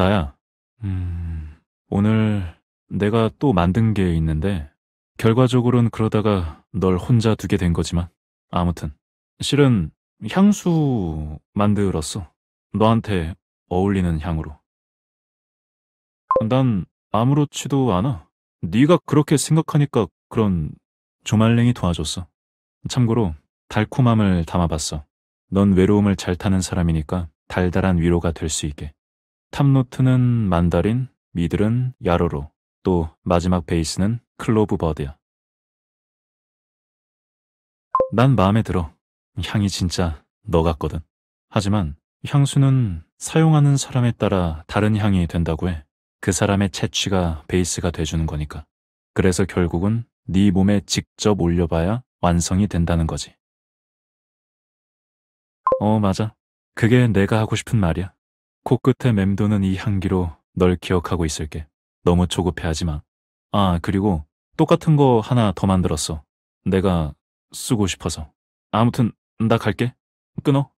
나야. 음, 오늘 내가 또 만든 게 있는데, 결과적으로는 그러다가 널 혼자 두게 된 거지만, 아무튼. 실은 향수 만들었어. 너한테 어울리는 향으로. 난 아무렇지도 않아. 네가 그렇게 생각하니까 그런 조말랭이 도와줬어. 참고로 달콤함을 담아봤어. 넌 외로움을 잘 타는 사람이니까 달달한 위로가 될 수 있게. 탑노트는 만다린, 미들은 야로로, 또 마지막 베이스는 클로브버드야. 난 마음에 들어. 향이 진짜 너 같거든. 하지만 향수는 사용하는 사람에 따라 다른 향이 된다고 해. 그 사람의 채취가 베이스가 돼주는 거니까. 그래서 결국은 네 몸에 직접 올려봐야 완성이 된다는 거지. 어, 맞아. 그게 내가 하고 싶은 말이야. 코끝에 맴도는 이 향기로 널 기억하고 있을게. 너무 조급해하지 마. 아, 그리고 똑같은 거 하나 더 만들었어. 내가 쓰고 싶어서. 아무튼 나 갈게. 끊어.